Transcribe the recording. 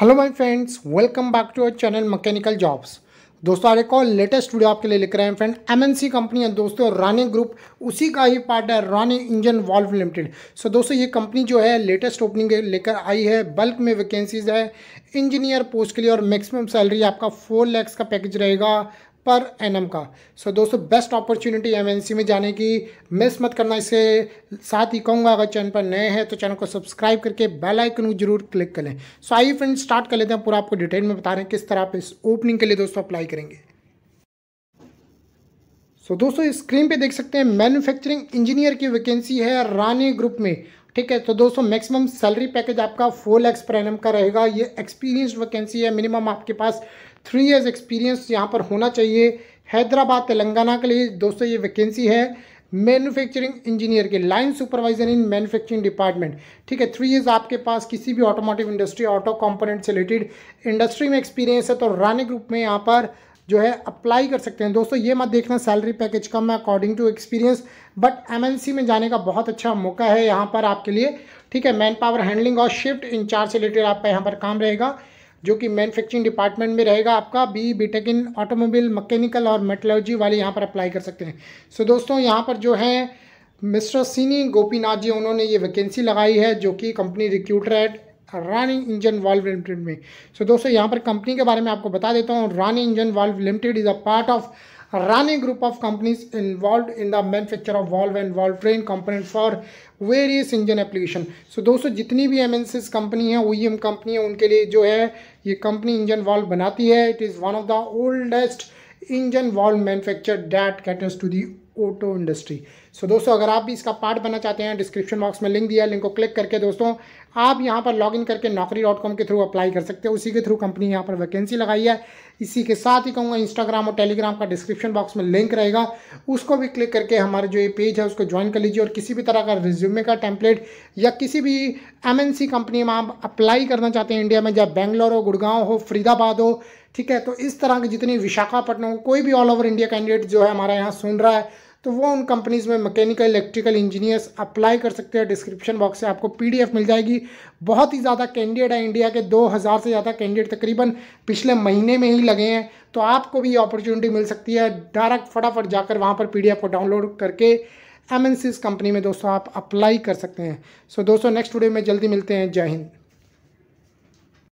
hello my friends welcome back to our channel mechanical jobs दोस्तों आज एक और लेटेस्ट वीडियो आपके लिए लेकर आए हैं फ्रेंड एमएनसी कंपनी है दोस्तों रानी ग्रुप उसी का ही पार्ट है Rane engine valve limited so दोस्तों ये कंपनी जो है लेटेस्ट ओपनिंग लेकर आई है बल्क में वैकेंसीज है इंजीनियर पोस्ट के लिए और मैक्सिमम सैलरी आपका फोर लैक्स का पैकेज रहेगा पर एनम का सो so, दोस्तों बेस्ट अपॉर्चुनिटी एमएनसी में जाने की मिस मत करना इसे साथ ही कहूँगा अगर चैनल पर नए हैं तो चैनल को सब्सक्राइब करके बेल आइकन को जरूर क्लिक करें सो so, आइए फ्रेंड स्टार्ट कर लेते हैं पूरा आपको डिटेल में बता रहे हैं किस तरह आप इस ओपनिंग के लिए दोस्तों अप्लाई करेंगे सो so, दोस्तों स्क्रीन पर देख सकते हैं मैन्युफैक्चरिंग इंजीनियर की वैकेंसी है रानी ग्रुप में ठीक है तो दोस्तों मैक्सिमम सैलरी पैकेज आपका फोर लैक्स पर एन का रहेगा ये एक्सपीरियंस वैकेंसी है मिनिमम आपके पास थ्री इयर्स एक्सपीरियंस यहाँ पर होना चाहिए हैदराबाद तेलंगाना के लिए दोस्तों ये वैकेंसी है मैन्युफैक्चरिंग इंजीनियर के line supervisor in manufacturing department ठीक है थ्री इयर्स आपके पास किसी भी ऑटोमोटिव इंडस्ट्री ऑटो कंपोनेंट से रिलेटेड इंडस्ट्री में एक्सपीरियंस है तो रानी ग्रुप में यहाँ पर जो है अप्लाई कर सकते हैं दोस्तों ये मत देखना सैलरी पैकेज कम है according to experience but MNC में जाने का बहुत अच्छा मौका है यहाँ पर आपके लिए ठीक है मैन पावर हैंडलिंग और शिफ्ट इंचार्ज से रिलेटेड आपका यहाँ पर काम रहेगा जो कि मैनुफैक्चरिंग डिपार्टमेंट में रहेगा आपका B BTech in automobile mechanical और मेटोलॉजी वाले यहाँ पर अप्लाई कर सकते हैं सो so, दोस्तों यहाँ पर जो है मिस्टर सीनी गोपीनाथ जी उन्होंने ये वैकेंसी लगाई है जो कि company recruiter at Rane engine valve limited में सो so, दोस्तों यहाँ पर कंपनी के बारे में आपको बता देता हूँ Rane engine valve limited is a part of Rane group of companies involved in the manufacture of valve and valve train components for various engine application so दोस्तों जितनी भी एम कंपनी है ओ कंपनी है उनके लिए जो है ये कंपनी इंजन वाल्व बनाती है it is one of the oldest engine valve manufacture that caters to the auto industry so दोस्तों अगर आप भी इसका पार्ट बनना चाहते हैं डिस्क्रिप्शन बॉक्स में लिंक दिया लिंक को क्लिक करके दोस्तों आप यहाँ पर लॉगिन करके नौकरी डॉट कॉम के थ्रू अप्लाई कर सकते हैं उसी के थ्रू कंपनी यहाँ पर वैकेंसी लगाई है इसी के साथ ही कहूँगा इंस्टाग्राम और टेलीग्राम का डिस्क्रिप्शन बॉक्स में लिंक रहेगा उसको भी क्लिक करके हमारे जो ये पेज है उसको ज्वाइन कर लीजिए और किसी भी तरह का रिज्यूमे का टेम्पलेट या किसी भी एम कंपनी में आप अप्लाई करना चाहते हैं इंडिया में जब बेंगलोर हो गुड़गांव हो फरीदाबाद हो ठीक है तो इस तरह की जितनी विशाखापट्टनम कोई भी ऑल ओवर इंडिया कैंडिडेट जो है हमारा यहाँ सुन रहा है तो वो उन कंपनीज़ में मैकेनिकल इलेक्ट्रिकल इंजीनियर्स अप्लाई कर सकते हैं डिस्क्रिप्शन बॉक्स से आपको पीडीएफ मिल जाएगी बहुत ही ज़्यादा कैंडिडेट है इंडिया के 2000 से ज़्यादा कैंडिडेट तकरीबन पिछले महीने में ही लगे हैं तो आपको भी अपॉर्चुनिटी मिल सकती है डायरेक्ट फटाफट जाकर वहाँ पर पी को डाउनलोड करके एम कंपनी में दोस्तों आप अप्लाई कर सकते हैं सो so, दोस्तों नेक्स्ट वीडियो में जल्दी मिलते हैं जय हिंद